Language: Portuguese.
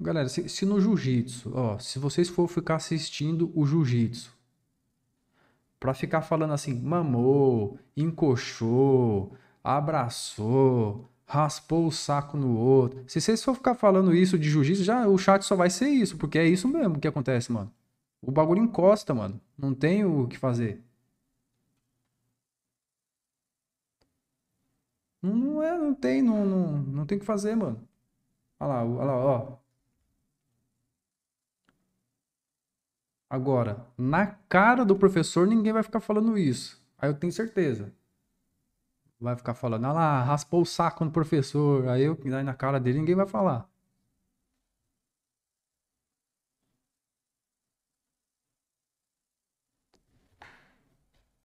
Galera, se, se no jiu-jitsu, ó, se vocês for ficar assistindo o jiu-jitsu, para ficar falando assim, mamou, encoxou, abraçou, raspou o saco no outro. Se vocês for ficar falando isso de jiu-jitsu, já o chat só vai ser isso, porque é isso mesmo que acontece, mano. O bagulho encosta, mano. Não tem o que fazer. Não é, não tem, não, não, não tem o que fazer, mano. Olha lá, olha lá, ó. Agora, na cara do professor, ninguém vai ficar falando isso. Aí eu tenho certeza. Vai ficar falando, ah lá, raspou o saco no professor. Aí eu, aí na cara dele, ninguém vai falar.